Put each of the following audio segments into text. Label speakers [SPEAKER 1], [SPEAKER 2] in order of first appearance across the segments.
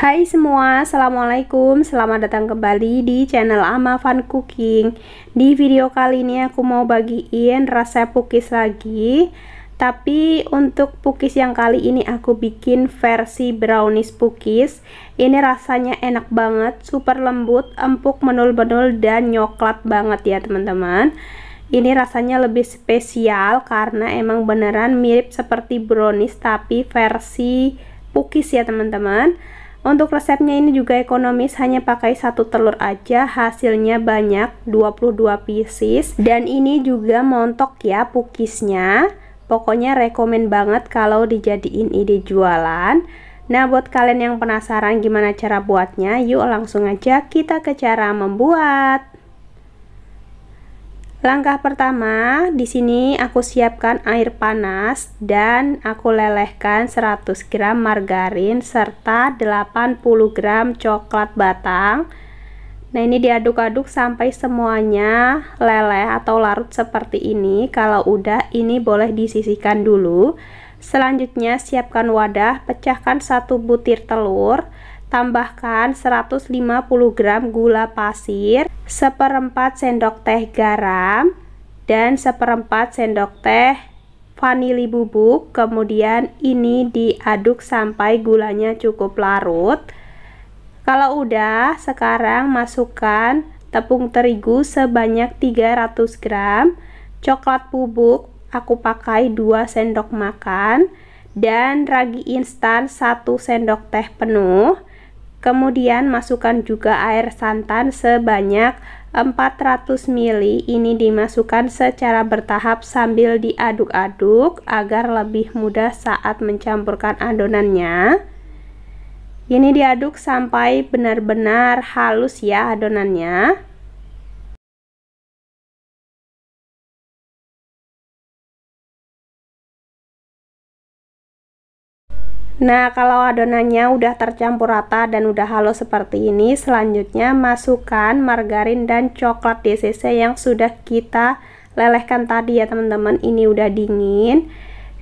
[SPEAKER 1] Hai semua, Assalamualaikum Selamat datang kembali di channel Ama Fun Cooking Di video kali ini aku mau bagiin resep pukis lagi Tapi untuk pukis yang kali ini aku bikin versi brownies pukis Ini rasanya enak banget, super lembut, empuk, menul-menul dan nyoklat banget ya teman-teman ini rasanya lebih spesial karena emang beneran mirip seperti brownies tapi versi pukis ya teman-teman untuk resepnya ini juga ekonomis, hanya pakai satu telur aja, hasilnya banyak, 22 pieces. Dan ini juga montok ya pukisnya. Pokoknya rekomen banget kalau dijadiin ide jualan. Nah, buat kalian yang penasaran gimana cara buatnya, yuk langsung aja kita ke cara membuat. Langkah pertama, di sini aku siapkan air panas dan aku lelehkan 100 gram margarin serta 80 gram coklat batang. Nah, ini diaduk-aduk sampai semuanya leleh atau larut seperti ini. Kalau udah, ini boleh disisihkan dulu. Selanjutnya, siapkan wadah, pecahkan satu butir telur tambahkan 150 gram gula pasir, seperempat sendok teh garam, dan seperempat sendok teh vanili bubuk. Kemudian ini diaduk sampai gulanya cukup larut. Kalau udah, sekarang masukkan tepung terigu sebanyak 300 gram, coklat bubuk aku pakai 2 sendok makan, dan ragi instan 1 sendok teh penuh Kemudian masukkan juga air santan sebanyak 400 ml. Ini dimasukkan secara bertahap sambil diaduk-aduk agar lebih mudah saat mencampurkan adonannya. Ini diaduk sampai benar-benar halus ya adonannya. Nah, kalau adonannya udah tercampur rata dan udah halus seperti ini, selanjutnya masukkan margarin dan coklat DCC yang sudah kita lelehkan tadi ya teman-teman. Ini udah dingin.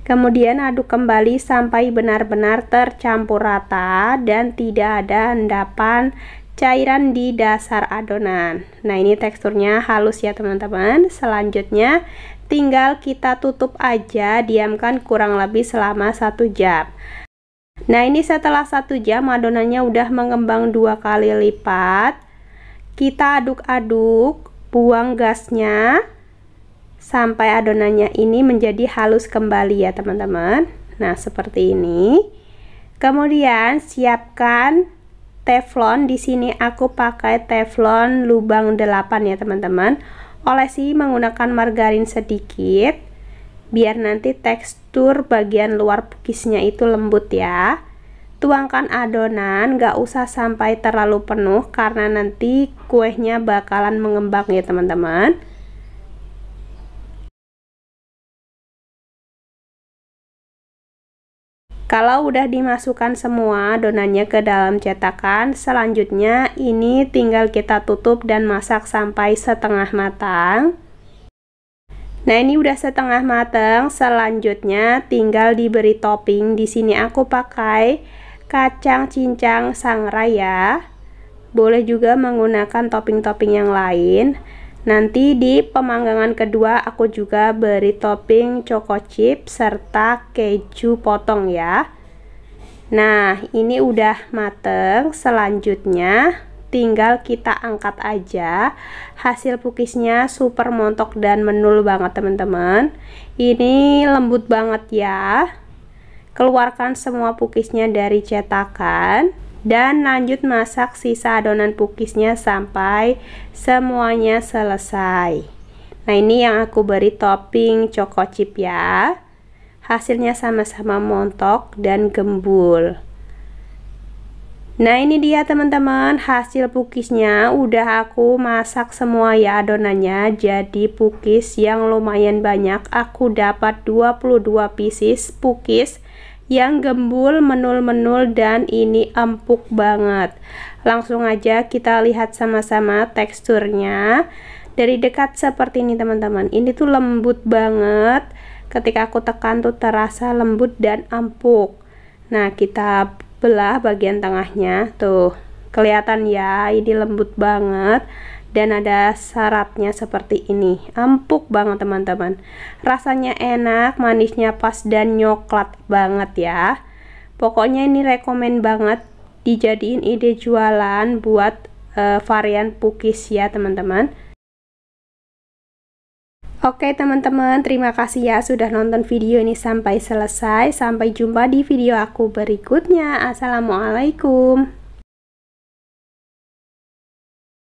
[SPEAKER 1] Kemudian aduk kembali sampai benar-benar tercampur rata dan tidak ada endapan cairan di dasar adonan. Nah, ini teksturnya halus ya teman-teman. Selanjutnya tinggal kita tutup aja diamkan kurang lebih selama satu jam Nah ini setelah satu jam adonannya udah mengembang dua kali lipat. Kita aduk-aduk, buang gasnya sampai adonannya ini menjadi halus kembali ya teman-teman. Nah seperti ini. Kemudian siapkan teflon. Di sini aku pakai teflon lubang 8 ya teman-teman. Olesi menggunakan margarin sedikit biar nanti tekstur bagian luar pukisnya itu lembut ya tuangkan adonan gak usah sampai terlalu penuh karena nanti kuenya bakalan mengembang ya teman-teman Kalau udah dimasukkan semua adonannya ke dalam cetakan, selanjutnya ini tinggal kita tutup dan masak sampai setengah matang. Nah, ini udah setengah matang, Selanjutnya tinggal diberi topping. Di sini aku pakai kacang cincang sangrai ya. Boleh juga menggunakan topping-topping yang lain. Nanti di pemanggangan kedua aku juga beri topping choco chip serta keju potong ya. Nah, ini udah mateng. Selanjutnya tinggal kita angkat aja hasil pukisnya super montok dan menul banget teman-teman ini lembut banget ya keluarkan semua pukisnya dari cetakan dan lanjut masak sisa adonan pukisnya sampai semuanya selesai nah ini yang aku beri topping choco chip ya hasilnya sama-sama montok dan gembul Nah ini dia teman-teman hasil pukisnya udah aku masak semua ya adonannya jadi pukis yang lumayan banyak aku dapat 22 pieces pukis yang gembul menul-menul dan ini empuk banget langsung aja kita lihat sama-sama teksturnya dari dekat seperti ini teman-teman ini tuh lembut banget ketika aku tekan tuh terasa lembut dan empuk nah kita belah bagian tengahnya tuh kelihatan ya ini lembut banget dan ada syaratnya seperti ini empuk banget teman-teman rasanya enak manisnya pas dan nyoklat banget ya pokoknya ini rekomen banget dijadiin ide jualan buat uh, varian pukis ya teman-teman Oke teman-teman, terima kasih ya sudah nonton video ini sampai selesai. Sampai jumpa di video aku berikutnya. Assalamualaikum.